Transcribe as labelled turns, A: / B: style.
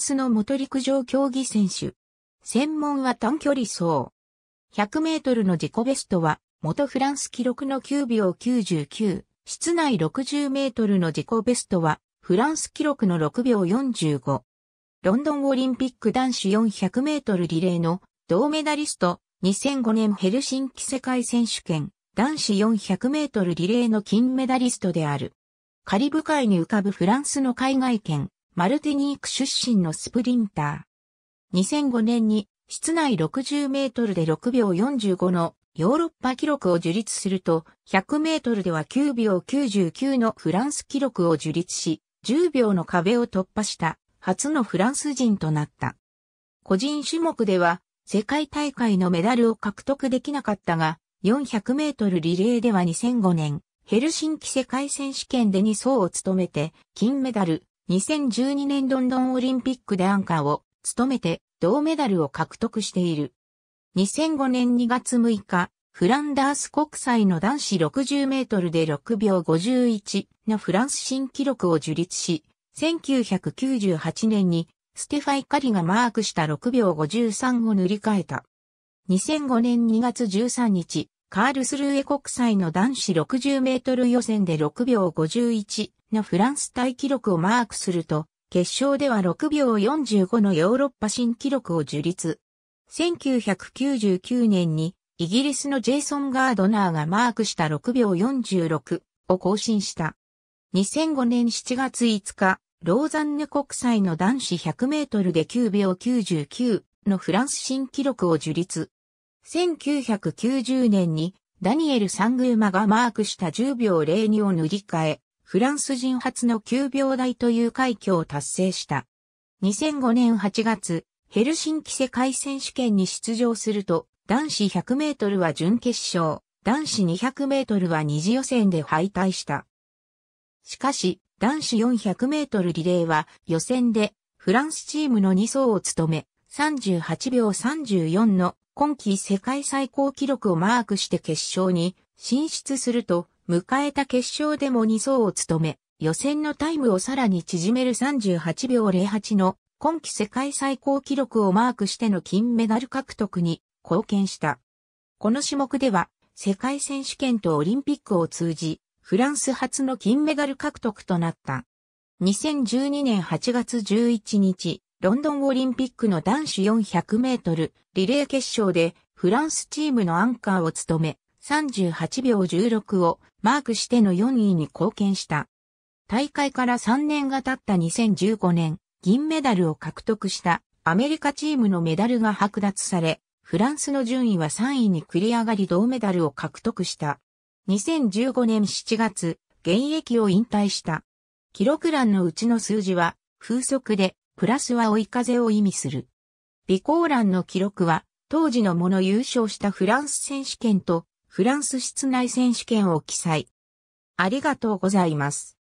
A: ンスの元陸上競技選手。専門は短距離走。100メートルの自己ベストは、元フランス記録の9秒99。室内60メートルの自己ベストは、フランス記録の6秒45。ロンドンオリンピック男子400メートルリレーの銅メダリスト、2005年ヘルシンキ世界選手権、男子400メートルリレーの金メダリストである。カリブ海に浮かぶフランスの海外圏、マルティニーク出身のスプリンター。2005年に室内60メートルで6秒45のヨーロッパ記録を樹立すると、100メートルでは9秒99のフランス記録を樹立し、10秒の壁を突破した初のフランス人となった。個人種目では世界大会のメダルを獲得できなかったが、400メートルリレーでは2005年、ヘルシンキ世界選手権で2層を務めて、金メダル、2012年ロンドンオリンピックでアンカーを務めて銅メダルを獲得している。2005年2月6日、フランダース国際の男子60メートルで6秒51のフランス新記録を樹立し、1998年にステファイ・カリがマークした6秒53を塗り替えた。2005年2月13日、カールスルーエ国際の男子60メートル予選で6秒51のフランス大記録をマークすると、決勝では6秒45のヨーロッパ新記録を樹立。1999年にイギリスのジェイソン・ガードナーがマークした6秒46を更新した。2005年7月5日、ローザンヌ国際の男子100メートルで9秒99のフランス新記録を樹立。1990年にダニエル・サングーマがマークした10秒02を塗り替え、フランス人初の9秒台という快挙を達成した。2005年8月、ヘルシンキ世界選手権に出場すると、男子100メートルは準決勝、男子200メートルは二次予選で敗退した。しかし、男子400メートルリレーは予選でフランスチームの2走を務め、38秒34の今季世界最高記録をマークして決勝に進出すると、迎えた決勝でも2走を務め、予選のタイムをさらに縮める38秒08の今季世界最高記録をマークしての金メダル獲得に貢献した。この種目では、世界選手権とオリンピックを通じ、フランス初の金メダル獲得となった。2012年8月11日、ロンドンオリンピックの男子400メートルリレー決勝でフランスチームのアンカーを務め38秒16をマークしての4位に貢献した。大会から3年が経った2015年、銀メダルを獲得したアメリカチームのメダルが剥奪され、フランスの順位は3位に繰り上がり銅メダルを獲得した。2015年7月、現役を引退した。記録欄のうちの数字は、風速でプラスは追い風を意味する。備考欄の記録は、当時のもの優勝したフランス選手権と、フランス室内選手権を記載。ありがとうございます。